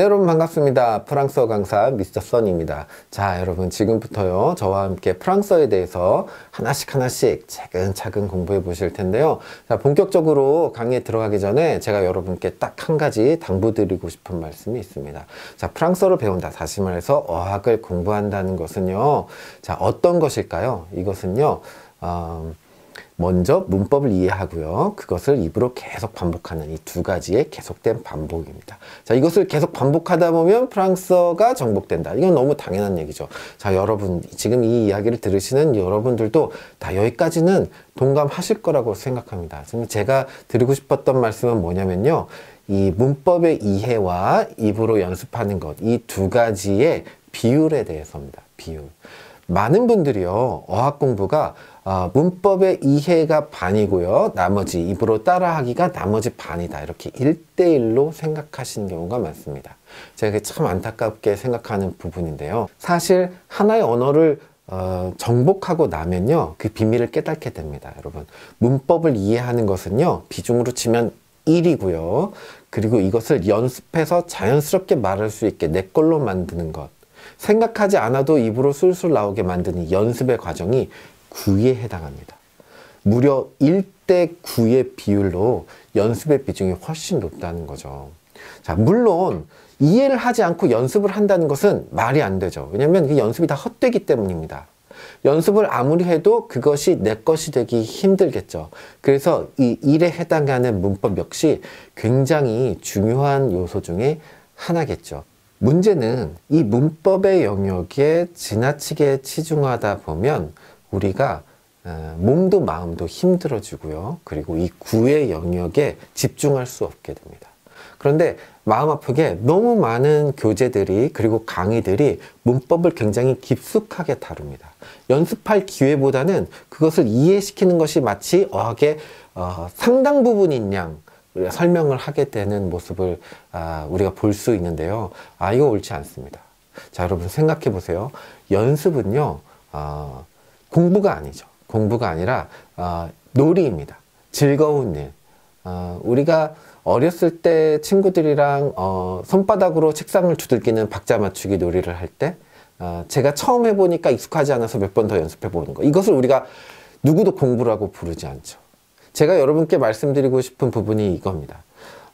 네 여러분 반갑습니다 프랑스어 강사 미스터 선입니다 자 여러분 지금부터요 저와 함께 프랑스어에 대해서 하나씩 하나씩 차근차근 공부해 보실 텐데요 자 본격적으로 강의에 들어가기 전에 제가 여러분께 딱 한 가지 당부드리고 싶은 말씀이 있습니다 자 프랑스어를 배운다 다시 말해서 어학을 공부한다는 것은요 자 어떤 것일까요 이것은요 어, 먼저 문법을 이해하고요. 그것을 입으로 계속 반복하는 이 두 가지의 계속된 반복입니다. 자, 이것을 계속 반복하다 보면 프랑스어가 정복된다. 이건 너무 당연한 얘기죠. 자, 여러분, 지금 이 이야기를 들으시는 여러분들도 다 여기까지는 동감하실 거라고 생각합니다. 지금 제가 드리고 싶었던 말씀은 뭐냐면요. 이 문법의 이해와 입으로 연습하는 것, 이 두 가지의 비율에 대해서입니다. 비율. 많은 분들이요 어학 공부가 어, 아, 문법의 이해가 반이고요 나머지 입으로 따라하기가 나머지 반이다 이렇게 1대1로 생각하시는 경우가 많습니다 제가 참 안타깝게 생각하는 부분인데요 사실 하나의 언어를 어, 정복하고 나면요 그 비밀을 깨닫게 됩니다 여러분 문법을 이해하는 것은요 비중으로 치면 1이고요 그리고 이것을 연습해서 자연스럽게 말할 수 있게 내 걸로 만드는 것 생각하지 않아도 입으로 술술 나오게 만드는 연습의 과정이 9에 해당합니다. 무려 1대 9의 비율로 연습의 비중이 훨씬 높다는 거죠. 자, 물론 이해를 하지 않고 연습을 한다는 것은 말이 안 되죠. 왜냐면 그 연습이 다 헛되기 때문입니다. 연습을 아무리 해도 그것이 내 것이 되기 힘들겠죠. 그래서 이 일에 해당하는 문법 역시 굉장히 중요한 요소 중에 하나겠죠. 문제는 이 문법의 영역에 지나치게 치중하다 보면 우리가 어, 몸도 마음도 힘들어지고요. 그리고 이 구의 영역에 집중할 수 없게 됩니다. 그런데 마음 아프게 너무 많은 교재들이 그리고 강의들이 문법을 굉장히 깊숙하게 다룹니다. 연습할 기회보다는 그것을 이해시키는 것이 마치 어학의 어, 상당 부분인 양 설명을 하게 되는 모습을 아, 우리가 볼 수 있는데요. 아, 이거 옳지 않습니다. 자, 여러분 생각해 보세요. 연습은요, 어, 공부가 아니죠. 공부가 아니라 어, 놀이입니다. 즐거운 일. 어, 우리가 어렸을 때 친구들이랑 어, 손바닥으로 책상을 두들기는 박자 맞추기 놀이를 할 때, 어, 제가 처음 해보니까 익숙하지 않아서 몇 번 더 연습해 보는 거. 이것을 우리가 누구도 공부라고 부르지 않죠. 제가 여러분께 말씀드리고 싶은 부분이 이겁니다.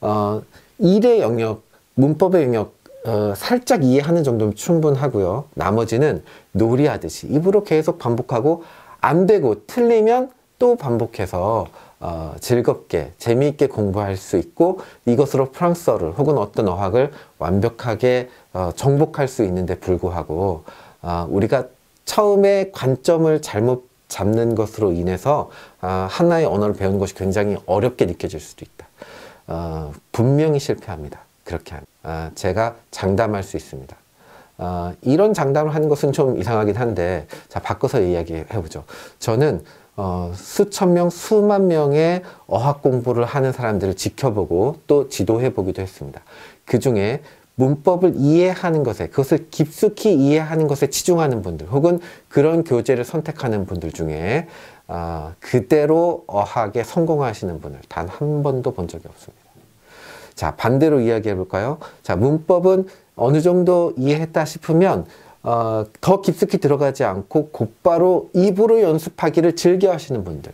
어, 일의 영역, 문법의 영역 어, 살짝 이해하는 정도면 충분하고요. 나머지는 놀이하듯이 입으로 계속 반복하고 안 되고 틀리면 또 반복해서 어, 즐겁게 재미있게 공부할 수 있고 이것으로 프랑스어를 혹은 어떤 어학을 완벽하게 어, 정복할 수 있는데 불구하고 어, 우리가 처음에 관점을 잘못 잡는 것으로 인해서 아, 하나의 언어를 배우는 것이 굉장히 어렵게 느껴질 수도 있다. 어, 분명히 실패합니다. 그렇게 하면. 아, 제가 장담할 수 있습니다. 아, 이런 장담을 하는 것은 좀 이상하긴 한데 자 바꿔서 이야기해보죠. 저는 어, 수천 명, 수만 명의 어학 공부를 하는 사람들을 지켜보고 또 지도해보기도 했습니다. 그 중에 문법을 이해하는 것에 그것을 깊숙이 이해하는 것에 치중하는 분들 혹은 그런 교재를 선택하는 분들 중에 어, 그대로 어학에 성공하시는 분을 단 한 번도 본 적이 없습니다. 자 반대로 이야기해 볼까요? 자 문법은 어느 정도 이해했다 싶으면 어, 더 깊숙이 들어가지 않고 곧바로 입으로 연습하기를 즐겨 하시는 분들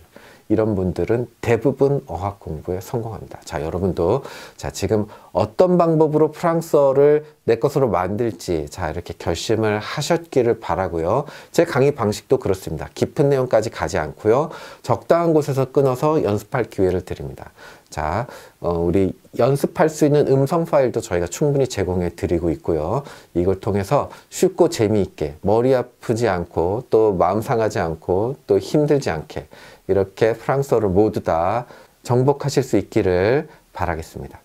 이런 분들은 대부분 어학 공부에 성공합니다. 자, 여러분도 자, 지금 어떤 방법으로 프랑스어를 내 것으로 만들지 자, 이렇게 결심을 하셨기를 바라고요. 제 강의 방식도 그렇습니다. 깊은 내용까지 가지 않고요. 적당한 곳에서 끊어서 연습할 기회를 드립니다. 자, 어, 우리 연습할 수 있는 음성 파일도 저희가 충분히 제공해 드리고 있고요. 이걸 통해서 쉽고 재미있게 머리 아프지 않고 또 마음 상하지 않고 또 힘들지 않게 이렇게 프랑스어를 모두 다 정복하실 수 있기를 바라겠습니다.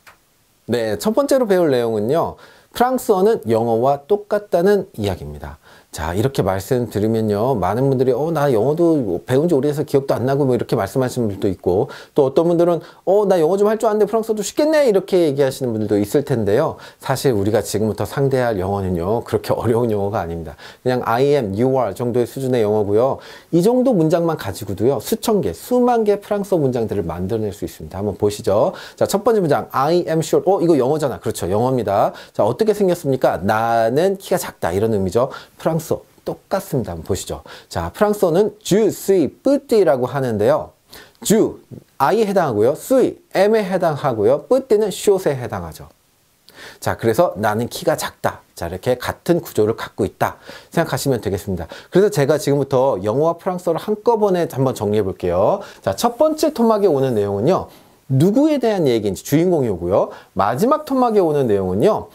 네, 첫 번째로 배울 내용은요. 프랑스어는 영어와 똑같다는 이야기입니다. 자 이렇게 말씀드리면요 많은 분들이 어 나 영어도 배운 지 오래돼서 기억도 안 나고 뭐 이렇게 말씀하시는 분들도 있고 또 어떤 분들은 어 나 영어 좀 할 줄 아는데 프랑스어도 쉽겠네 이렇게 얘기하시는 분들도 있을 텐데요 사실 우리가 지금부터 상대할 영어는요 그렇게 어려운 영어가 아닙니다 그냥 I am, you are 정도의 수준의 영어고요 이 정도 문장만 가지고도요 수천 개 수만 개 프랑스어 문장들을 만들어낼 수 있습니다 한번 보시죠 자 첫 번째 문장 I am sure 어 이거 영어잖아 그렇죠 영어입니다 자 어떻게 생겼습니까 나는 키가 작다 이런 의미죠 프랑스 프랑스어 똑같습니다. 한번 보시죠. 자, 프랑스어는 주, 스이, 뿌띠라고 하는데요. 주, 아이에 해당하고요. 스이, 엠에 해당하고요. 뿌띠는 숏에 해당하죠. 자, 그래서 나는 키가 작다. 자, 이렇게 같은 구조를 갖고 있다. 생각하시면 되겠습니다. 그래서 제가 지금부터 영어와 프랑스어를 한꺼번에 한번 정리해 볼게요. 자, 첫 번째 토막에 오는 내용은요. 누구에 대한 얘기인지 주인공이 오고요. 마지막 토막에 오는 내용은요.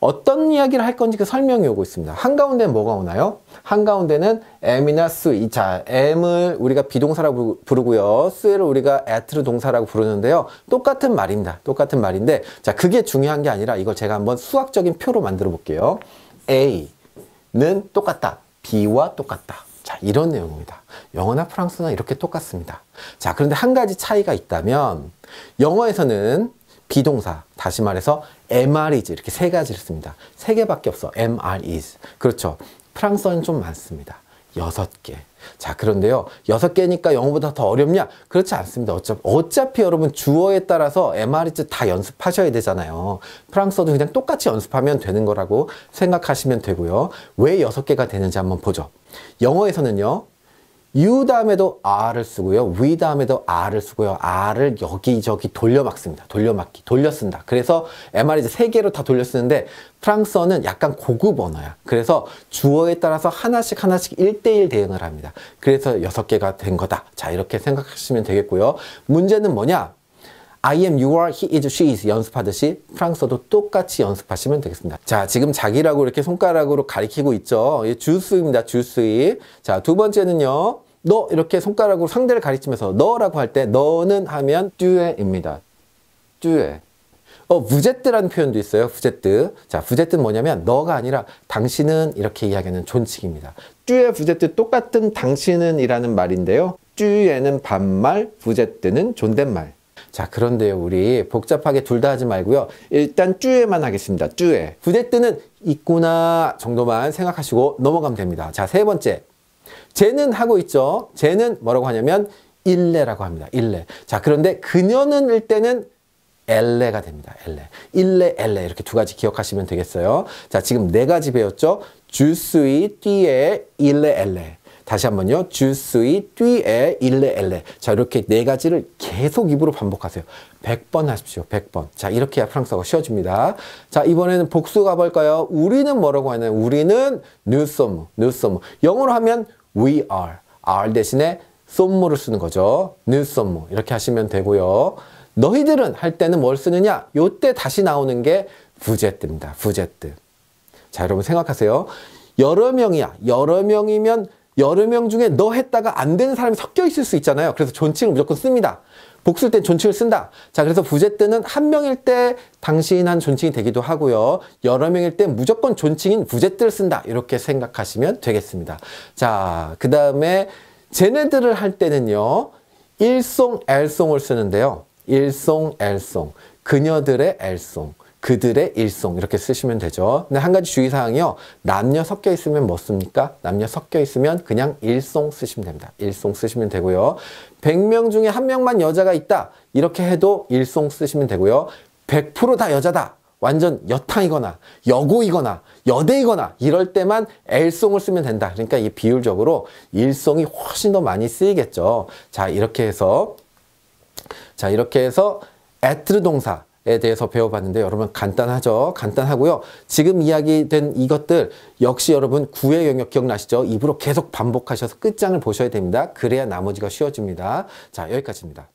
어떤 이야기를 할 건지 그 설명이 오고 있습니다. 한가운데는 뭐가 오나요? 한가운데는 M이나 s 이 자, M을 우리가 비동사라고 부르고요. 스를 우리가 at를 동사라고 부르는데요. 똑같은 말입니다. 똑같은 말인데 자, 그게 중요한 게 아니라 이걸 제가 한번 수학적인 표로 만들어 볼게요. A는 똑같다. B와 똑같다. 자, 이런 내용입니다. 영어나 프랑스나 이렇게 똑같습니다. 자, 그런데 한 가지 차이가 있다면 영어에서는 비동사, 다시 말해서 m r i 지 이렇게 세 가지를 씁니다. 세 개밖에 없어. MRIs. 그렇죠. 프랑스어는 좀 많습니다. 여섯 개. 자, 그런데요. 여섯 개니까 영어보다 더 어렵냐? 그렇지 않습니다. 어차피, 어차피 여러분 주어에 따라서 m r i z 다 연습하셔야 되잖아요. 프랑스어도 그냥 똑같이 연습하면 되는 거라고 생각하시면 되고요. 왜 여섯 개가 되는지 한번 보죠. 영어에서는요. u 다음에도 r을 쓰고요. w 다음에도 r을 쓰고요. r을 여기저기 돌려막습니다. 돌려막기, 돌려쓴다. 그래서 mr 이제 세 개로 다 돌려쓰는데 프랑스어는 약간 고급 언어야. 그래서 주어에 따라서 하나씩 하나씩 1대1 대응을 합니다. 그래서 여섯 개가 된 거다. 자, 이렇게 생각하시면 되겠고요. 문제는 뭐냐? I am, you are, he is, she is 연습하듯이 프랑스어도 똑같이 연습하시면 되겠습니다. 자, 지금 자기라고 이렇게 손가락으로 가리키고 있죠. 주스입니다. 주스. 자, 두 번째는요. 너 이렇게 손가락으로 상대를 가리치면서 너라고 할 때 너는 하면 듀에입니다. 듀에. 어, 부제트라는 표현도 있어요. 부제트. 자, 부제트는 뭐냐면 너가 아니라 당신은 이렇게 이야기하는 존칭입니다. 듀에 부제트 똑같은 당신은이라는 말인데요. 듀에는 반말, 부제트는 존댓말. 자, 그런데요. 우리 복잡하게 둘 다 하지 말고요. 일단 듀에만 하겠습니다. 듀에. 부제트는 있구나 정도만 생각하시고 넘어가면 됩니다. 자, 세 번째. 쟤는 하고 있죠. 쟤는 뭐라고 하냐면 일레라고 합니다. 일레. 자, 그런데 그녀는 일 때는 엘레가 됩니다. 엘레. 일레, 엘레. 이렇게 두 가지 기억하시면 되겠어요. 자, 지금 네 가지 배웠죠? 주스의 뒤에 일레, 엘레. 다시 한번요. 주스의 뒤에 일레, 엘레. 자, 이렇게 네 가지를 계속 입으로 반복하세요. 100번 하십시오. 100번. 자, 이렇게 프랑스어가 쉬워집니다. 자, 이번에는 복수 가볼까요? 우리는 뭐라고 하나요? 우리는 뉴소무, 뉴소무. 영어로 하면 we are. are 대신에 썸모를 쓰는 거죠. 느썸모 이렇게 하시면 되고요. 너희들은 할 때는 뭘 쓰느냐? 요때 다시 나오는 게 부제뜨입니다. 부제뜨. 자, 여러분 생각하세요. 여러 명이야. 여러 명이면 여러 명 중에 너 했다가 안 되는 사람이 섞여 있을 수 있잖아요. 그래서 존칭을 무조건 씁니다. 복수일 땐 존칭을 쓴다. 자, 그래서 부재 때는 한 명일 때 당신한 존칭이 되기도 하고요. 여러 명일 때 무조건 존칭인 부재 때를 쓴다. 이렇게 생각하시면 되겠습니다. 자, 그 다음에 쟤네들을 할 때는요. 일송, 엘송을 쓰는데요. 일송, 엘송. 그녀들의 엘송. 그들의 일송 이렇게 쓰시면 되죠. 근데 한 가지 주의사항이요. 남녀 섞여 있으면 뭐 씁니까? 남녀 섞여 있으면 그냥 일송 쓰시면 됩니다. 일송 쓰시면 되고요. 100명 중에 한 명만 여자가 있다. 이렇게 해도 일송 쓰시면 되고요. 100%다 여자다. 완전 여탕이거나 여고이거나 여대이거나 이럴 때만 엘송을 쓰면 된다. 그러니까 이 비율적으로 일송이 훨씬 더 많이 쓰이겠죠. 자 이렇게 해서 자 이렇게 해서 에트 동사 에 대해서 배워봤는데 여러분 간단하죠? 간단하고요. 지금 이야기된 이것들 역시 여러분 구의 영역 기억나시죠? 입으로 계속 반복하셔서 끝장을 보셔야 됩니다. 그래야 나머지가 쉬워집니다. 자 여기까지입니다.